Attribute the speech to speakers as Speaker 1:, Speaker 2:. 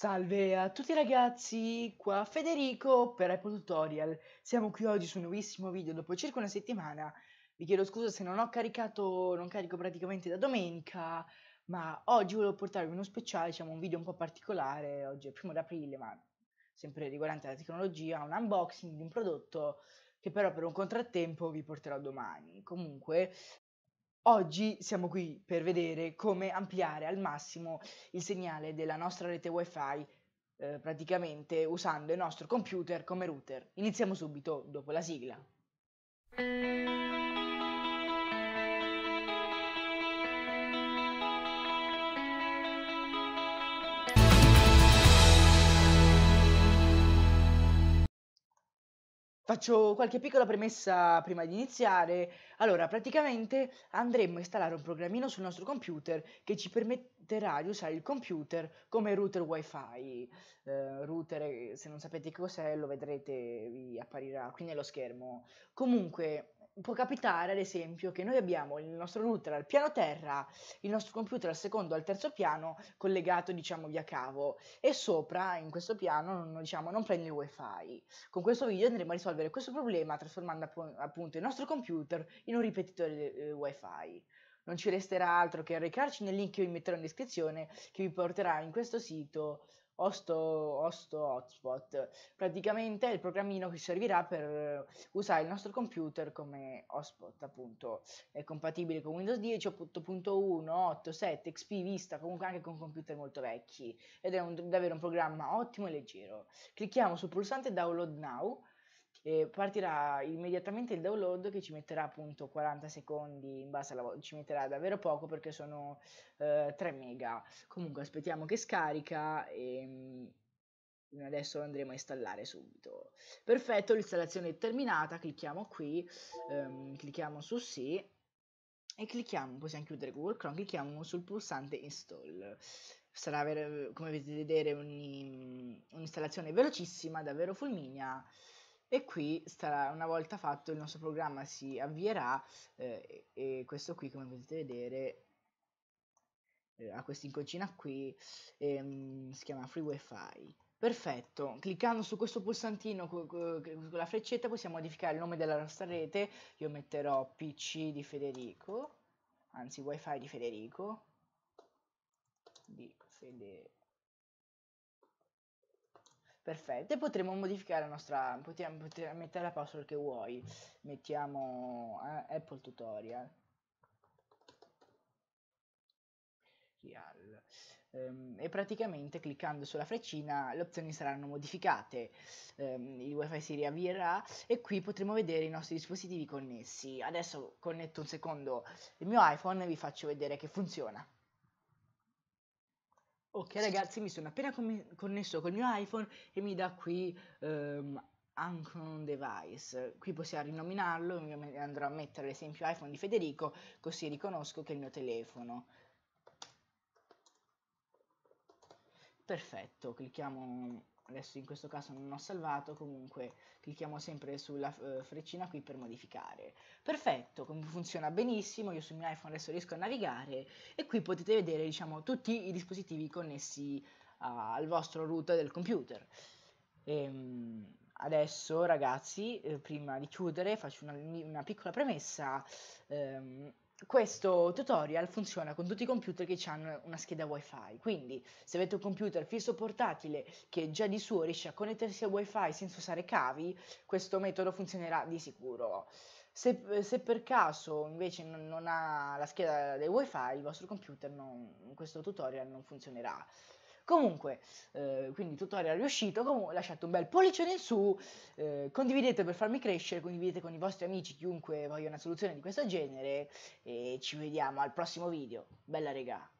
Speaker 1: Salve a tutti ragazzi, qua Federico per Apple Tutorial. Siamo qui oggi su un nuovissimo video dopo circa una settimana. Vi chiedo scusa se non ho caricato, non carico praticamente da domenica, ma oggi volevo portarvi uno speciale, diciamo un video un po' particolare. Oggi è primo d'aprile, ma sempre riguardante la tecnologia, un unboxing di un prodotto che però per un contrattempo vi porterò domani. Comunque, Oggi siamo qui per vedere come ampliare al massimo il segnale della nostra rete wifi eh, praticamente usando il nostro computer come router. Iniziamo subito dopo la sigla. Faccio qualche piccola premessa prima di iniziare. Allora, praticamente andremo a installare un programmino sul nostro computer che ci permetterà di usare il computer come router wifi. Eh, router, eh, se non sapete che cos'è, lo vedrete, vi apparirà qui nello schermo. Comunque, può capitare, ad esempio, che noi abbiamo il nostro router al piano terra, il nostro computer al secondo, o al terzo piano, collegato, diciamo, via cavo, e sopra, in questo piano, non, diciamo, non prende il wifi. Con questo video andremo a risolvere questo problema trasformando app- appunto il nostro computer in un ripetitore eh, wifi. Non ci resterà altro che recarci nel link che vi metterò in descrizione, che vi porterà in questo sito Hosto, Hosto Hotspot. Praticamente è il programmino che servirà per eh, usare il nostro computer come hotspot, appunto. È compatibile con Windows 10, 8.1, 8, 7, XP Vista, comunque anche con computer molto vecchi. Ed è un, davvero un programma ottimo e leggero. Clicchiamo sul pulsante Download Now eh, partirà immediatamente il download che ci metterà appunto 40 secondi in base alla volta, ci metterà davvero poco perché sono eh, 3 mega. Comunque aspettiamo che scarica e ehm, adesso lo andremo a installare subito. Perfetto, l'installazione è terminata, clicchiamo qui, ehm, clicchiamo su sì e clicchiamo, possiamo chiudere Google Chrome, clicchiamo sul pulsante install. Sarà, come potete vedere, un'installazione velocissima, davvero fulminea. E qui, starà, una volta fatto, il nostro programma si avvierà eh, e questo qui, come potete vedere, eh, a questa iconcina qui, ehm, si chiama Free wifi Perfetto, cliccando su questo pulsantino con, con, con la freccetta possiamo modificare il nome della nostra rete, io metterò PC di Federico, anzi wifi di Federico, di Federico Perfetto, e potremo modificare la nostra, Potremmo, potremo mettere la password che vuoi. Mettiamo eh, Apple Tutorial. Real. Um, e praticamente cliccando sulla freccina le opzioni saranno modificate, um, il wifi si riavvierà e qui potremo vedere i nostri dispositivi connessi. Adesso connetto un secondo il mio iPhone e vi faccio vedere che funziona. Ok ragazzi, mi sono appena connesso col mio iPhone e mi dà qui um, Ancon Device. Qui possiamo rinominarlo, andrò a mettere l'esempio iPhone di Federico, così riconosco che è il mio telefono. Perfetto, clicchiamo adesso in questo caso non ho salvato, comunque clicchiamo sempre sulla eh, freccina qui per modificare. Perfetto, funziona benissimo, io sul mio iPhone adesso riesco a navigare e qui potete vedere diciamo, tutti i dispositivi connessi uh, al vostro router del computer. Ehm, adesso ragazzi, eh, prima di chiudere faccio una, una piccola premessa. Ehm, questo tutorial funziona con tutti i computer che hanno una scheda wifi, quindi se avete un computer fisso portatile che già di suo riesce a connettersi a wifi senza usare cavi, questo metodo funzionerà di sicuro. Se, se per caso invece non, non, ha la scheda del wifi, il vostro computer non, questo tutorial non funzionerà. Comunque, eh, quindi tutorial è riuscito, comunque lasciate un bel pollice in su, eh, condividete per farmi crescere, condividete con i vostri amici, chiunque voglia una soluzione di questo genere e ci vediamo al prossimo video. Bella regà!